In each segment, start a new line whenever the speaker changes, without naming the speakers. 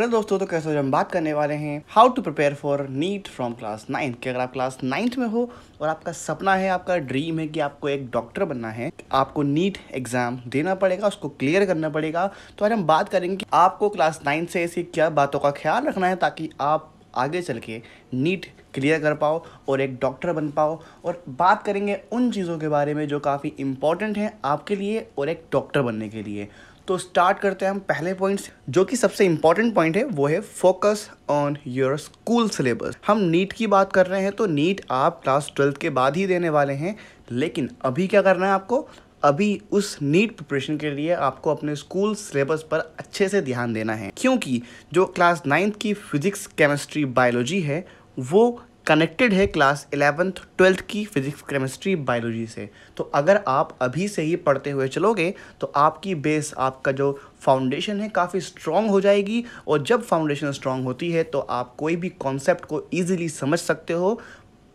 hello दोस्तों तो कैसे हम बात करने वाले हैं how to prepare for NEET from class ninth कि अगर आप क्लास नाइन्थ में हो और आपका सपना है आपका ड्रीम है कि आपको एक डॉक्टर बनना है आपको नीट एग्ज़ाम देना पड़ेगा उसको क्लियर करना पड़ेगा तो आज हम बात करेंगे कि आपको क्लास नाइन्थ से ऐसी क्या बातों का ख्याल रखना है ताकि आप आगे चल के नीट क्लियर कर पाओ और एक डॉक्टर बन पाओ और बात करेंगे उन चीज़ों के बारे में जो काफ़ी इंपॉर्टेंट हैं आपके लिए और एक डॉक्टर बनने के लिए तो स्टार्ट करते हैं हम पहले पॉइंट जो कि सबसे इंपॉर्टेंट पॉइंट है वो है focus on your school syllabus हम नीट की बात कर रहे हैं तो नीट आप क्लास ट्वेल्थ के बाद ही देने वाले हैं लेकिन अभी क्या करना है आपको अभी उस नीट प्रिपरेशन के लिए आपको अपने स्कूल सिलेबस पर अच्छे से ध्यान देना है क्योंकि जो क्लास नाइन्थ की फिजिक्स केमिस्ट्री बायोलॉजी है वो कनेक्टेड है क्लास एलेवंथ ट्वेल्थ की फिजिक्स केमिस्ट्री बायोलॉजी से तो अगर आप अभी से ही पढ़ते हुए चलोगे तो आपकी बेस आपका जो फाउंडेशन है काफ़ी स्ट्रॉन्ग हो जाएगी और जब फाउंडेशन स्ट्रॉन्ग होती है तो आप कोई भी कॉन्सेप्ट को ईजिली समझ सकते हो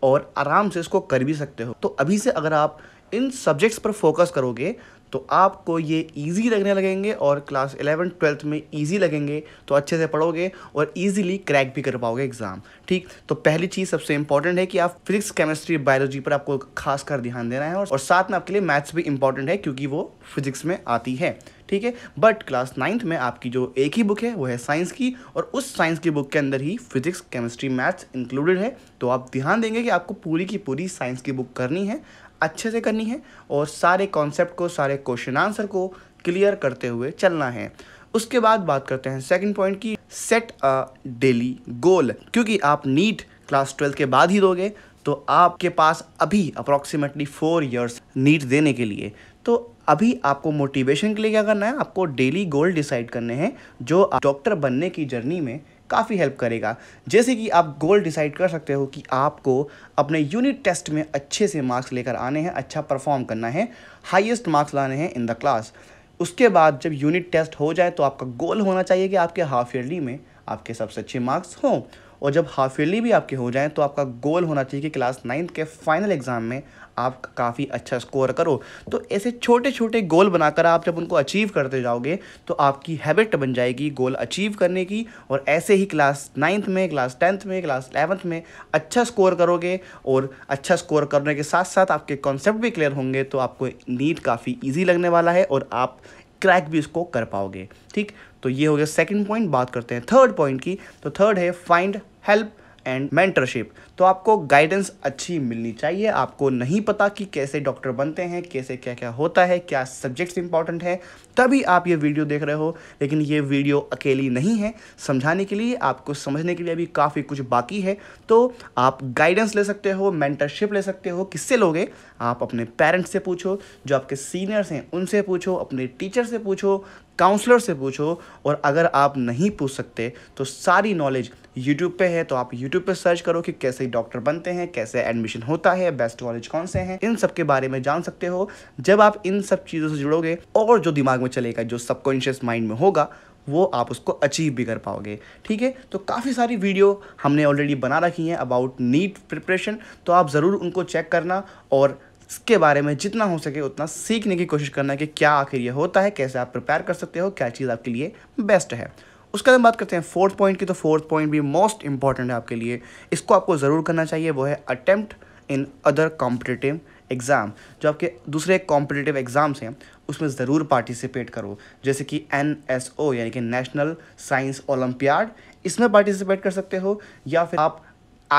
और आराम से इसको कर भी सकते हो तो अभी से अगर आप इन सब्जेक्ट्स पर फोकस करोगे तो आपको ये इजी लगने लगेंगे और क्लास एलेवन ट्वेल्थ में इजी लगेंगे तो अच्छे से पढ़ोगे और इजीली क्रैक भी कर पाओगे एग्ज़ाम ठीक तो पहली चीज़ सबसे इंपॉर्टेंट है कि आप फिजिक्स केमिस्ट्री बायोलॉजी पर आपको खास कर ध्यान देना है और साथ में आपके लिए मैथ्स भी इंपॉर्टेंट है क्योंकि वो फिजिक्स में आती है ठीक है बट क्लास नाइन्थ में आपकी जो एक ही बुक है वो है साइंस की और उस साइंस की बुक के अंदर ही फिजिक्स केमिस्ट्री मैथ्स इंक्लूडेड है तो आप ध्यान देंगे कि आपको पूरी की पूरी साइंस की बुक करनी है अच्छे से करनी है और सारे कॉन्सेप्ट को सारे क्वेश्चन आंसर को क्लियर करते हुए चलना है उसके बाद बात करते हैं सेकंड पॉइंट की सेट अ डेली गोल क्योंकि आप नीट क्लास ट्वेल्थ के बाद ही दोगे तो आपके पास अभी अप्रॉक्सीमेटली फोर ईयर्स नीट देने के लिए तो अभी आपको मोटिवेशन के लिए क्या करना है आपको डेली गोल डिसाइड करने हैं जो डॉक्टर बनने की जर्नी में काफ़ी हेल्प करेगा जैसे कि आप गोल डिसाइड कर सकते हो कि आपको अपने यूनिट टेस्ट में अच्छे से मार्क्स लेकर आने हैं अच्छा परफॉर्म करना है हाईएस्ट मार्क्स लाने हैं इन द क्लास उसके बाद जब यूनिट टेस्ट हो जाए तो आपका गोल होना चाहिए कि आपके हाफ ईयरली में आपके सबसे अच्छे मार्क्स हों और जब हाफ ईयरली भी आपके हो जाएँ तो आपका गोल होना चाहिए कि क्लास नाइन्थ के फाइनल एग्ज़ाम में आप काफ़ी अच्छा स्कोर करो तो ऐसे छोटे छोटे गोल बनाकर आप जब उनको अचीव करते जाओगे तो आपकी हैबिट बन जाएगी गोल अचीव करने की और ऐसे ही क्लास नाइन्थ में क्लास टेंथ में क्लास एलेवंथ में अच्छा स्कोर करोगे और अच्छा स्कोर करने के साथ साथ आपके कॉन्सेप्ट भी क्लियर होंगे तो आपको नीट काफ़ी ईजी लगने वाला है और आप क्रैक भी इसको कर पाओगे ठीक तो ये हो गया सेकंड पॉइंट बात करते हैं थर्ड पॉइंट की तो थर्ड है फाइंड हेल्प एंड मेंटरशिप तो आपको गाइडेंस अच्छी मिलनी चाहिए आपको नहीं पता कि कैसे डॉक्टर बनते हैं कैसे क्या क्या होता है क्या सब्जेक्ट्स इंपॉर्टेंट हैं तभी आप ये वीडियो देख रहे हो लेकिन ये वीडियो अकेली नहीं है समझाने के लिए आपको समझने के लिए भी काफ़ी कुछ बाकी है तो आप गाइडेंस ले सकते हो मेंटरशिप ले सकते हो किससे लोगे आप अपने पेरेंट्स से पूछो जो आपके सीनियर्स हैं उनसे पूछो अपने टीचर से पूछो काउंसलर से पूछो और अगर आप नहीं पूछ सकते तो सारी नॉलेज यूट्यूब पे है तो आप यूट्यूब पे सर्च करो कि कैसे कैसे डॉक्टर बनते हैं कैसे एडमिशन होता है बेस्ट कॉलेज कौन से हैं इन सब के बारे में जान सकते हो जब आप इन सब चीज़ों से जुड़ोगे और जो दिमाग में चलेगा जो सबकॉन्शियस माइंड में होगा वो आप उसको अचीव भी कर पाओगे ठीक है तो काफ़ी सारी वीडियो हमने ऑलरेडी बना रखी हैं अबाउट नीट प्रिपरेशन तो आप ज़रूर उनको चेक करना और इसके बारे में जितना हो सके उतना सीखने की कोशिश करना कि क्या आखिर ये होता है कैसे आप प्रिपेयर कर सकते हो क्या चीज़ आपके लिए बेस्ट है उसके बाद बात करते हैं फोर्थ पॉइंट की तो फोर्थ पॉइंट भी मोस्ट इंपॉर्टेंट है आपके लिए इसको आपको ज़रूर करना चाहिए वो है attempt in other competitive exam जो आपके दूसरे कॉम्पिटिटिव एग्ज़ाम्स हैं उसमें ज़रूर पार्टिसिपेट करो जैसे कि एन एस ओ यानी कि नेशनल साइंस ओलम्पियाड इसमें पार्टिसिपेट कर सकते हो या फिर आप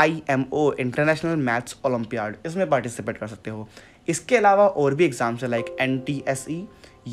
I M O international maths olympiad इसमें पार्टिसिपेट कर सकते हो इसके अलावा और भी एग्ज़ाम्स हैं like N T S E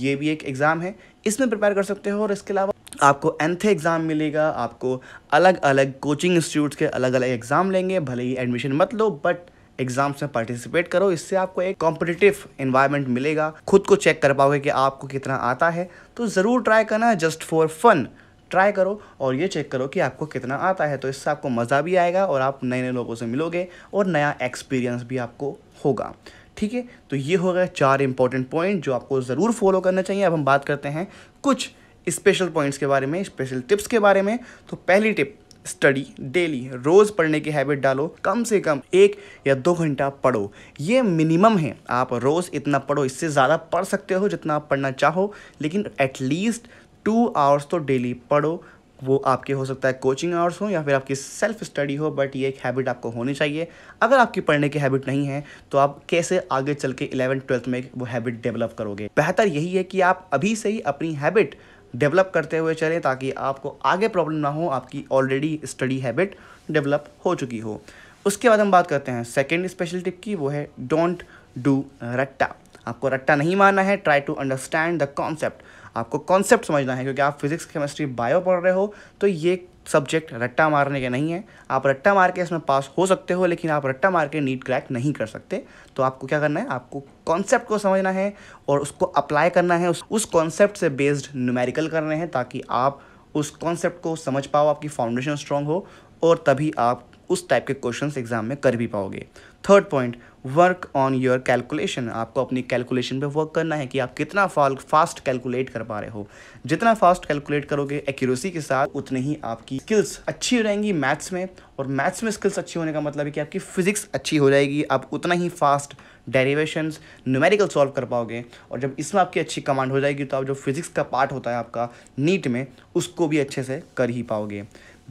ये भी एक एग्ज़ाम है इसमें प्रिपेयर कर सकते हो और इसके अलावा आपको एंथे एग्ज़ाम मिलेगा आपको अलग अलग कोचिंग इंस्टीट्यूट्स के अलग अलग एग्ज़ाम लेंगे भले ही एडमिशन मत लो बट एग्ज़ाम्स में पार्टिसिपेट करो इससे आपको एक कॉम्पिटिटिव इन्वायरमेंट मिलेगा खुद को चेक कर पाओगे कि आपको कितना आता है तो ज़रूर ट्राई करना जस्ट फॉर फन ट्राई करो और ये चेक करो कि आपको कितना आता है तो इससे आपको मज़ा भी आएगा और आप नए नए लोगों से मिलोगे और नया एक्सपीरियंस भी आपको होगा ठीक है तो ये हो गए चार इंपॉर्टेंट पॉइंट जो आपको ज़रूर फॉलो करना चाहिए अब हम बात करते हैं कुछ स्पेशल पॉइंट्स के बारे में स्पेशल टिप्स के बारे में तो पहली टिप स्टडी डेली रोज़ पढ़ने की हैबिट डालो कम से कम एक या दो घंटा पढ़ो ये मिनिमम है आप रोज़ इतना पढ़ो इससे ज़्यादा पढ़ सकते हो जितना आप पढ़ना चाहो लेकिन एटलीस्ट टू आवर्स तो डेली पढ़ो वो आपके हो सकता है कोचिंग आवर्स हो या फिर आपकी सेल्फ स्टडी हो बट ये एक हैबिट आपको होनी चाहिए अगर आपकी पढ़ने की हैबिट नहीं है तो आप कैसे आगे चल के इलेवन ट्वेल्थ में वो हैबिट डेवलप करोगे बेहतर यही है कि आप अभी से ही अपनी हैबिट डेवलप करते हुए चलें ताकि आपको आगे प्रॉब्लम ना हो आपकी ऑलरेडी स्टडी हैबिट डेवलप हो चुकी हो उसके बाद हम बात करते हैं सेकेंड स्पेशल टिप की वो है डोंट डू रट्टा आपको रट्टा नहीं मानना है try to understand the concept आपको कॉन्सेप्ट समझना है क्योंकि आप फिजिक्स केमिस्ट्री बायो पढ़ रहे हो तो ये सब्जेक्ट रट्टा मारने के नहीं है आप रट्टा मार के इसमें पास हो सकते हो लेकिन आप रट्टा मार के नीट क्रैक नहीं कर सकते तो आपको क्या करना है आपको कॉन्सेप्ट को समझना है और उसको अप्लाई करना है उस उस कॉन्सेप्ट से बेस्ड न्यूमेरिकल करने हैं ताकि आप उस कॉन्सेप्ट को समझ पाओ आपकी फाउंडेशन स्ट्रांग हो और तभी आप उस टाइप के क्वेश्चन एग्ज़ाम में कर भी पाओगे third point work on your calculation आपको अपनी कैलकुलेशन पे वर्क करना है कि आप कितना फास्ट कैलकुलेट कर पा रहे हो जितना फास्ट कैलकुलेट करोगे एक्यूरेसी के साथ उतनी ही आपकी स्किल्स अच्छी रहेंगी मैथ्स में और मैथ्स में स्किल्स अच्छी होने का मतलब है कि आपकी फिजिक्स अच्छी हो जाएगी आप उतना ही फास्ट डेरीवेशन न्यूमेरिकल सॉल्व कर पाओगे और जब इसमें आपकी अच्छी कमांड हो जाएगी तो आप जो फिजिक्स का पार्ट होता है आपका नीट में उसको भी अच्छे से कर ही पाओगे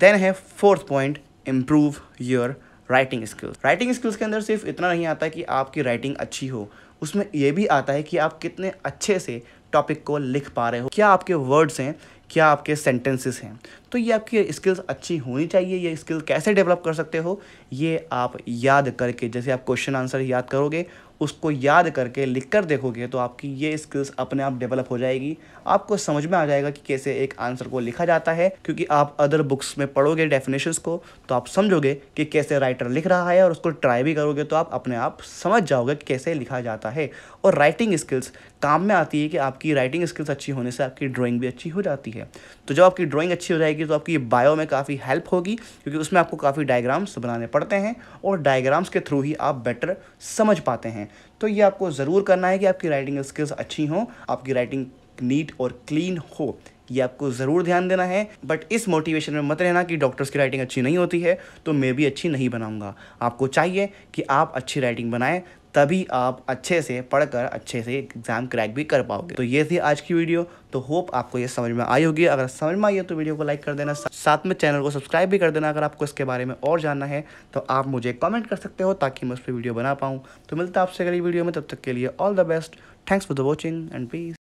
देन है fourth point improve your writing skills writing skills के अंदर सिर्फ इतना नहीं आता कि आपकी राइटिंग अच्छी हो उसमें यह भी आता है कि आप कितने अच्छे से टॉपिक को लिख पा रहे हो क्या आपके वर्ड्स हैं क्या आपके सेंटेंसेस हैं तो ये आपकी स्किल्स अच्छी होनी चाहिए ये स्किल कैसे डेवलप कर सकते हो ये आप याद करके जैसे आप क्वेश्चन आंसर याद करोगे उसको याद करके लिख कर देखोगे तो आपकी ये स्किल्स अपने आप डेवलप हो जाएगी आपको समझ में आ जाएगा कि कैसे एक आंसर को लिखा जाता है क्योंकि आप अदर बुक्स में पढ़ोगे डेफिनेशंस को तो आप समझोगे कि कैसे राइटर लिख रहा है और उसको ट्राई भी करोगे तो आप अपने आप समझ जाओगे कि कैसे लिखा जाता है और राइटिंग स्किल्स काम में आती है कि आपकी राइटिंग स्किल्स अच्छी होने से आपकी ड्राइंग भी अच्छी हो जाती है तो जब आपकी ड्राइंग अच्छी हो जाएगी तो आपकी बायो में काफ़ी हेल्प होगी क्योंकि उसमें आपको काफ़ी डायग्राम्स बनाने पड़ते हैं और डायग्राम्स के थ्रू ही आप बेटर समझ पाते हैं तो ये आपको ज़रूर करना है कि आपकी राइटिंग स्किल्स अच्छी हों आपकी राइटिंग नीट और क्लीन हो ये आपको ज़रूर ध्यान देना है बट इस मोटिवेशन में मत रहना कि डॉक्टर्स की राइटिंग अच्छी नहीं होती है तो मैं भी अच्छी नहीं बनाऊंगा आपको चाहिए कि आप अच्छी राइटिंग बनाएं तभी आप अच्छे से पढ़कर अच्छे से एग्ज़ाम क्रैक भी कर पाओगे तो ये थी आज की वीडियो तो होप आपको ये समझ में आई होगी अगर समझ में आई है तो वीडियो को लाइक कर देना साथ में चैनल को सब्सक्राइब भी कर देना अगर आपको इसके बारे में और जानना है तो आप मुझे कमेंट कर सकते हो ताकि मैं उस पर वीडियो बना पाऊँ तो मिलता आपसे अगली वीडियो में तब तक के लिए all the best thanks for the watching and piece